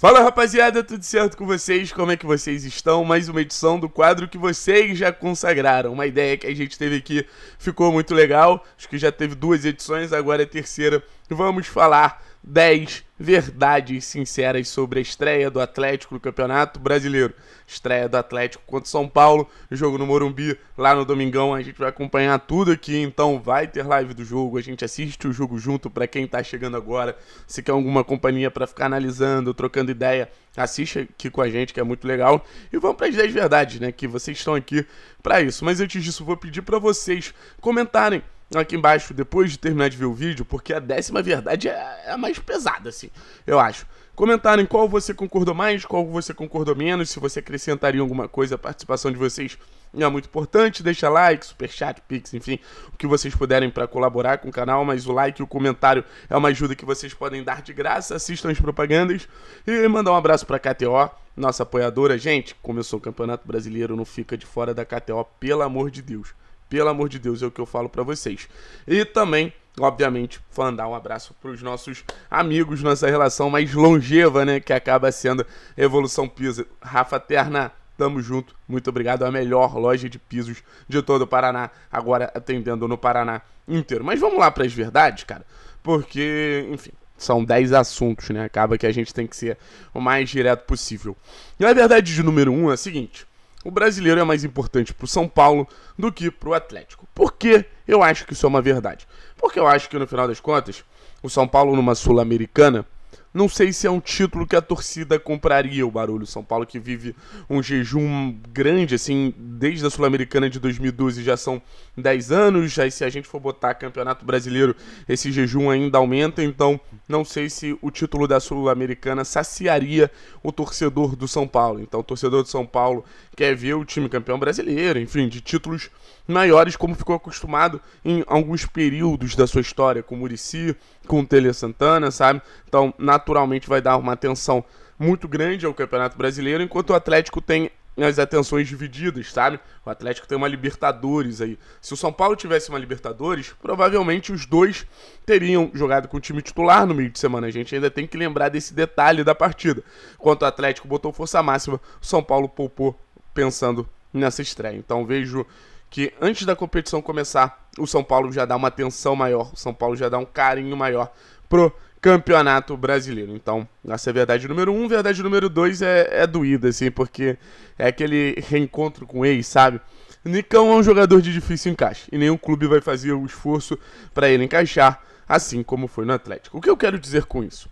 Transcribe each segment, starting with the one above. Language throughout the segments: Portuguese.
Fala rapaziada, tudo certo com vocês? Como é que vocês estão? Mais uma edição do quadro que vocês já consagraram. Uma ideia que a gente teve aqui ficou muito legal. Acho que já teve duas edições, agora é a terceira. Vamos falar 10 verdades sinceras sobre a estreia do Atlético no Campeonato Brasileiro. Estreia do Atlético contra São Paulo, jogo no Morumbi, lá no Domingão. A gente vai acompanhar tudo aqui, então vai ter live do jogo. A gente assiste o jogo junto para quem tá chegando agora. Se quer alguma companhia para ficar analisando, trocando ideia, assiste aqui com a gente, que é muito legal. E vamos para as 10 verdades, né? Que vocês estão aqui para isso. Mas antes disso, vou pedir para vocês comentarem aqui embaixo, depois de terminar de ver o vídeo, porque a décima verdade é, é a mais pesada, assim, eu acho. Comentarem qual você concordou mais, qual você concordou menos, se você acrescentaria alguma coisa, a participação de vocês é muito importante. Deixa like, superchat, pix, enfim, o que vocês puderem para colaborar com o canal, mas o like e o comentário é uma ajuda que vocês podem dar de graça. Assistam as propagandas e mandar um abraço para a KTO, nossa apoiadora. Gente, começou o Campeonato Brasileiro, não fica de fora da KTO, pelo amor de Deus. Pelo amor de Deus, é o que eu falo para vocês. E também obviamente, mandar um abraço para os nossos amigos nessa relação mais longeva, né? Que acaba sendo Evolução Pisa. Rafa Terna, tamo junto. Muito obrigado. A melhor loja de pisos de todo o Paraná, agora atendendo no Paraná inteiro. Mas vamos lá para as verdades, cara, porque, enfim. São 10 assuntos, né? Acaba que a gente tem que ser o mais direto possível. E a verdade de número 1 um é a seguinte: o brasileiro é mais importante para o São Paulo do que para o Atlético. Por que eu acho que isso é uma verdade? Porque eu acho que no final das contas, o São Paulo numa Sul-Americana, não sei se é um título que a torcida compraria o barulho. São Paulo que vive um jejum grande, assim, desde a Sul-Americana de 2012 já são 10 anos. Aí se a gente for botar Campeonato Brasileiro, esse jejum ainda aumenta. Então, não sei se o título da Sul-Americana saciaria o torcedor do São Paulo. Então, o torcedor do São Paulo quer ver o time campeão brasileiro, enfim, de títulos maiores, como ficou acostumado em alguns períodos da sua história, com o Murici, com o Tele Santana, sabe? Então, naturalmente, vai dar uma atenção muito grande ao Campeonato Brasileiro, enquanto o Atlético tem as atenções divididas, sabe? O Atlético tem uma Libertadores aí. Se o São Paulo tivesse uma Libertadores, provavelmente os dois teriam jogado com o time titular no meio de semana. A gente ainda tem que lembrar desse detalhe da partida. Enquanto o Atlético botou força máxima, o São Paulo poupou pensando nessa estreia. Então vejo que antes da competição começar, o São Paulo já dá uma atenção maior, o São Paulo já dá um carinho maior pro Campeonato Brasileiro. Então, essa é a verdade número um. Verdade número dois é, é doída, assim, porque é aquele reencontro com ele, sabe? Nicão é um jogador de difícil encaixe e nenhum clube vai fazer o esforço para ele encaixar, assim como foi no Atlético. O que eu quero dizer com isso?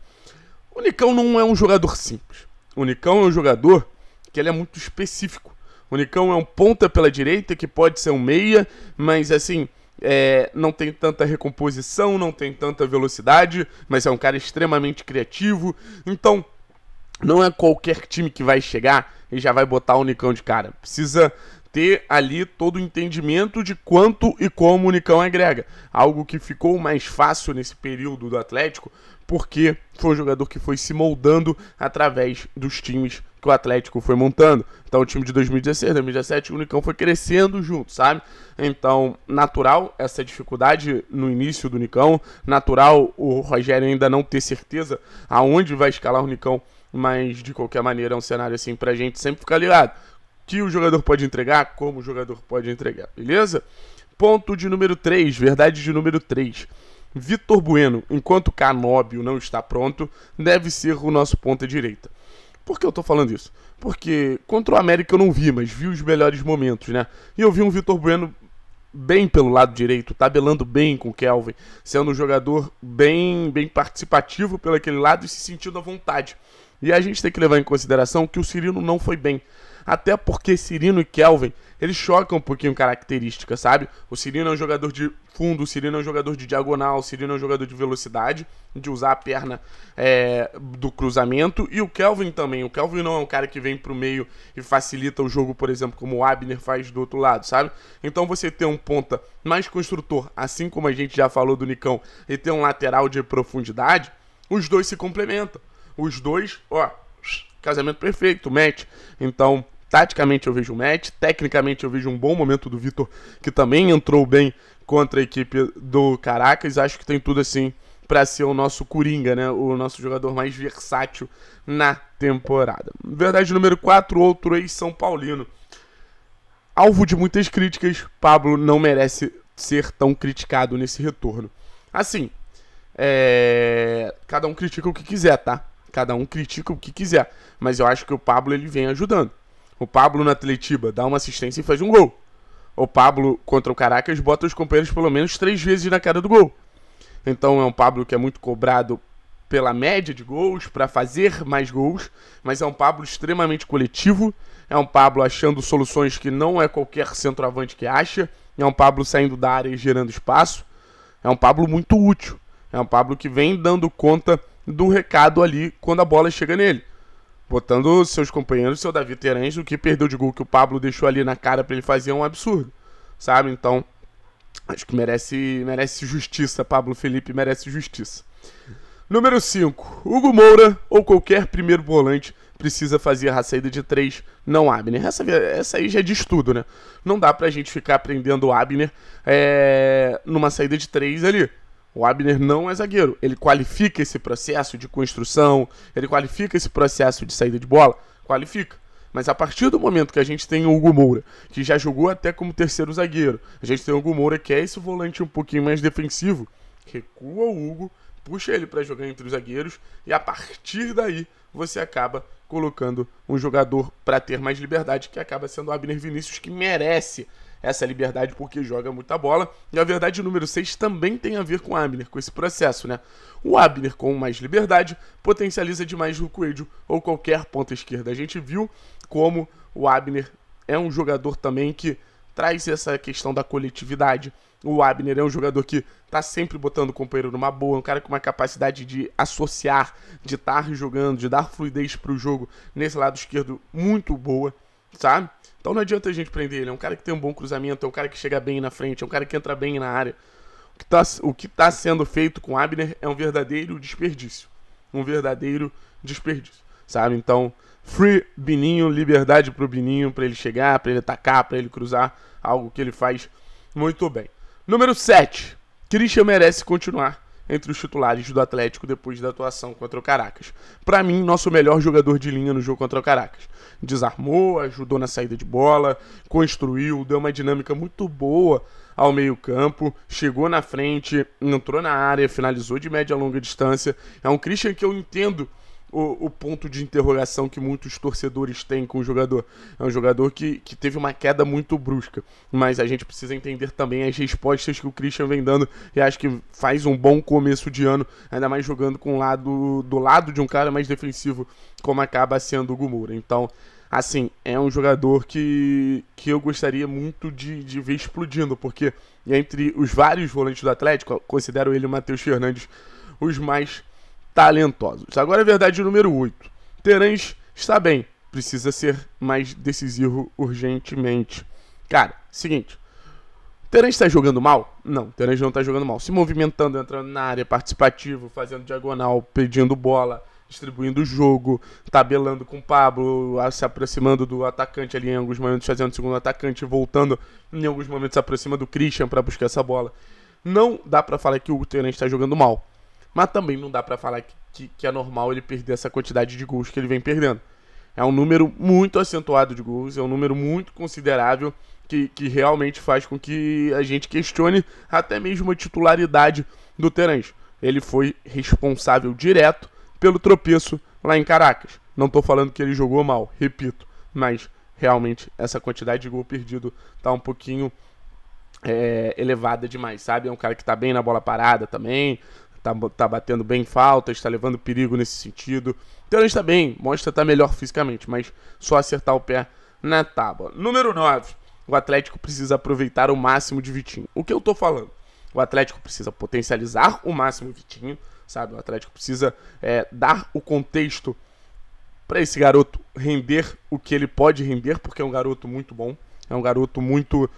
O Nicão não é um jogador simples. O Nicão é um jogador que ele é muito específico. O Unicão é um ponta pela direita, que pode ser um meia, mas assim, é, não tem tanta recomposição, não tem tanta velocidade, mas é um cara extremamente criativo. Então, não é qualquer time que vai chegar e já vai botar o Unicão de cara. Precisa ter ali todo o entendimento de quanto e como o Unicão agrega. Algo que ficou mais fácil nesse período do Atlético, porque foi um jogador que foi se moldando através dos times que o Atlético foi montando. Então, o time de 2016, 2017, o Unicão foi crescendo junto, sabe? Então, natural essa dificuldade no início do Unicão, natural o Rogério ainda não ter certeza aonde vai escalar o Unicão, mas de qualquer maneira é um cenário assim pra gente sempre ficar ligado. Que o jogador pode entregar, como o jogador pode entregar, beleza? Ponto de número 3, verdade de número 3. Vitor Bueno, enquanto Canóbio não está pronto, deve ser o nosso ponta direita. Por que eu tô falando isso? Porque contra o América eu não vi, mas vi os melhores momentos, né? E eu vi um Vitor Bueno bem pelo lado direito, tabelando bem com o Kelvin, sendo um jogador bem, bem participativo pelo aquele lado e se sentindo à vontade. E a gente tem que levar em consideração que o Cirino não foi bem. Até porque Cirino e Kelvin, eles chocam um pouquinho característica, sabe? O Cirino é um jogador de fundo, o Cirino é um jogador de diagonal, o Cirino é um jogador de velocidade, de usar a perna é, do cruzamento. E o Kelvin também. O Kelvin não é um cara que vem pro meio e facilita o jogo, por exemplo, como o Abner faz do outro lado, sabe? Então você ter um ponta mais construtor, assim como a gente já falou do Nicão, e ter um lateral de profundidade, os dois se complementam. Os dois, ó, casamento perfeito, match. Então, Taticamente eu vejo o match, tecnicamente eu vejo um bom momento do Vitor, que também entrou bem contra a equipe do Caracas. Acho que tem tudo assim para ser o nosso Coringa, né? O nosso jogador mais versátil na temporada. Verdade número 4, outro ex-São Paulino. Alvo de muitas críticas, Pablo não merece ser tão criticado nesse retorno. Assim, é... cada um critica o que quiser, tá? Cada um critica o que quiser, mas eu acho que o Pablo ele vem ajudando. O Pablo na Atletiba dá uma assistência e faz um gol. O Pablo contra o Caracas bota os companheiros pelo menos três vezes na cara do gol. Então é um Pablo que é muito cobrado pela média de gols, para fazer mais gols, mas é um Pablo extremamente coletivo, é um Pablo achando soluções que não é qualquer centroavante que acha, é um Pablo saindo da área e gerando espaço, é um Pablo muito útil, é um Pablo que vem dando conta do recado ali quando a bola chega nele botando seus companheiros, seu Davi Terães, o que perdeu de gol que o Pablo deixou ali na cara para ele fazer é um absurdo, sabe? Então, acho que merece, merece justiça, Pablo Felipe merece justiça. Número 5. Hugo Moura ou qualquer primeiro volante precisa fazer a saída de 3, não Abner. Essa, essa aí já é diz tudo, né? Não dá pra gente ficar prendendo o Abner é, numa saída de 3 ali. O Abner não é zagueiro. Ele qualifica esse processo de construção, ele qualifica esse processo de saída de bola, qualifica. Mas a partir do momento que a gente tem o Hugo Moura, que já jogou até como terceiro zagueiro, a gente tem o Hugo Moura que é esse volante um pouquinho mais defensivo, recua o Hugo, puxa ele para jogar entre os zagueiros e a partir daí você acaba colocando um jogador para ter mais liberdade, que acaba sendo o Abner Vinícius que merece essa é liberdade porque joga muita bola. E a verdade número 6 também tem a ver com o Abner, com esse processo, né? O Abner, com mais liberdade, potencializa demais o Coelho ou qualquer ponta esquerda. A gente viu como o Abner é um jogador também que traz essa questão da coletividade. O Abner é um jogador que tá sempre botando o companheiro numa boa, um cara com uma capacidade de associar, de estar jogando, de dar fluidez para o jogo nesse lado esquerdo muito boa, sabe? Então não adianta a gente prender ele. É um cara que tem um bom cruzamento, é um cara que chega bem na frente, é um cara que entra bem na área. O que está tá sendo feito com Abner é um verdadeiro desperdício. Um verdadeiro desperdício, sabe? Então, free Bininho, liberdade para o Bininho, para ele chegar, para ele atacar, para ele cruzar, algo que ele faz muito bem. Número 7. Christian merece continuar entre os titulares do Atlético depois da atuação contra o Caracas. Para mim, nosso melhor jogador de linha no jogo contra o Caracas desarmou, ajudou na saída de bola, construiu, deu uma dinâmica muito boa ao meio-campo, chegou na frente, entrou na área, finalizou de média a longa distância. É um Christian que eu entendo o, o, ponto de interrogação que muitos torcedores têm com o jogador. É um jogador que, que teve uma queda muito brusca, mas a gente precisa entender também as respostas que o Christian vem dando e acho que faz um bom começo de ano, ainda mais jogando com lado do lado de um cara mais defensivo como acaba sendo o Gumura. Então, assim, é um jogador que, que eu gostaria muito de, de ver explodindo, porque entre os vários volantes do Atlético, considero ele o Matheus Fernandes os mais talentosos. Agora é verdade número 8. Terãs está bem, precisa ser mais decisivo urgentemente. Cara, seguinte. Terãs está jogando mal? Não, Terãs não está jogando mal. Se movimentando, entrando na área, participativo, fazendo diagonal, pedindo bola, distribuindo o jogo, tabelando com o Pablo, se aproximando do atacante ali em alguns momentos, fazendo o segundo atacante, voltando em alguns momentos, se aproxima do Christian para buscar essa bola. Não dá para falar que o Terãs está jogando mal. Mas também não dá para falar que, que, que, é normal ele perder essa quantidade de gols que ele vem perdendo. É um número muito acentuado de gols, é um número muito considerável que, que realmente faz com que a gente questione até mesmo a titularidade do Terence. Ele foi responsável direto pelo tropeço lá em Caracas. Não estou falando que ele jogou mal, repito, mas realmente essa quantidade de gol perdido tá um pouquinho é, elevada demais, sabe? É um cara que tá bem na bola parada também, tá, tá batendo bem falta, está levando perigo nesse sentido. Então ele está bem, mostra estar tá melhor fisicamente, mas só acertar o pé na tábua. Número 9. O Atlético precisa aproveitar o máximo de Vitinho. O que eu tô falando? O Atlético precisa potencializar o máximo Vitinho, sabe? O Atlético precisa é, dar o contexto para esse garoto render o que ele pode render, porque é um garoto muito bom, é um garoto muito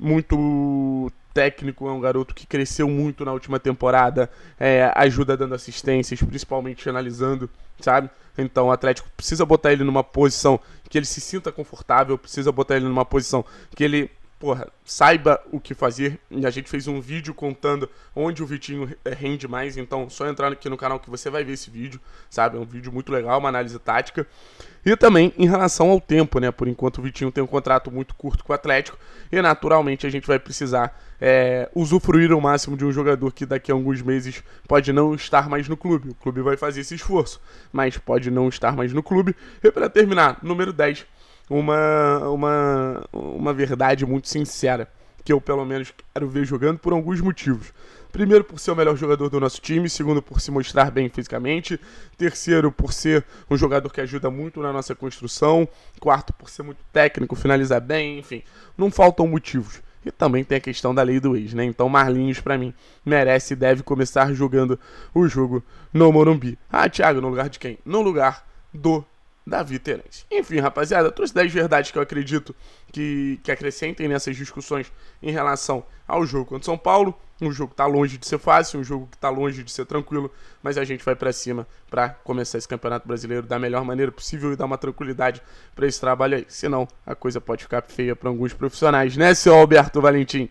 muito técnico, é um garoto que cresceu muito na última temporada, é, ajuda dando assistências, principalmente analisando, sabe? Então o Atlético precisa botar ele numa posição que ele se sinta confortável, precisa botar ele numa posição que ele porra, saiba o que fazer. E a gente fez um vídeo contando onde o Vitinho eh, rende mais, então só entrar aqui no canal que você vai ver esse vídeo, sabe? É um vídeo muito legal, uma análise tática. E também em relação ao tempo, né? Por enquanto o Vitinho tem um contrato muito curto com o Atlético e naturalmente a gente vai precisar é, usufruir ao máximo de um jogador que daqui a alguns meses pode não estar mais no clube. O clube vai fazer esse esforço, mas pode não estar mais no clube. E para terminar, número 10 uma, uma, uma verdade muito sincera, que eu pelo menos quero ver jogando por alguns motivos. Primeiro, por ser o melhor jogador do nosso time. Segundo, por se mostrar bem fisicamente. Terceiro, por ser um jogador que ajuda muito na nossa construção. Quarto, por ser muito técnico, finalizar bem, enfim. Não faltam motivos. E também tem a questão da lei do ex, né? Então Marlinhos, para mim, merece e deve começar jogando o jogo no Morumbi. Ah, Thiago, no lugar de quem? No lugar do Davi Terence. Enfim, rapaziada, eu trouxe 10 verdades que eu acredito que, que acrescentem nessas discussões em relação ao jogo contra São Paulo. Um jogo que tá longe de ser fácil, um jogo que tá longe de ser tranquilo, mas a gente vai para cima para começar esse Campeonato Brasileiro da melhor maneira possível e dar uma tranquilidade para esse trabalho aí. Senão, a coisa pode ficar feia para alguns profissionais, né, seu Alberto Valentim?